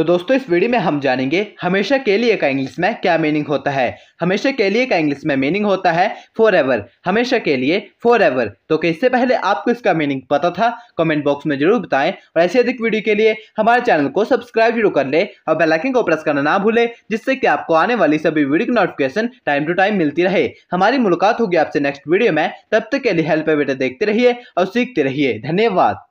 तो दोस्तों इस वीडियो में हम जानेंगे हमेशा के लिए का इंग्लिश में क्या मीनिंग होता है हमेशा के लिए का इंग्लिश में मीनिंग होता है फॉर एवर हमेशा के लिए फॉर एवर तो इससे पहले आपको इसका मीनिंग पता था कमेंट बॉक्स में जरूर बताएं और ऐसे अधिक वीडियो के लिए हमारे चैनल को सब्सक्राइब जरूर कर ले और बेलाइकिन को प्रेस करना ना भूले जिससे कि आपको आने वाली सभी वीडियो की नोटिफिकेशन टाइम टू टाइम मिलती रहे हमारी मुलाकात होगी आपसे नेक्स्ट वीडियो में तब तक के लिए हेल्प देखते रहिए और सीखते रहिए धन्यवाद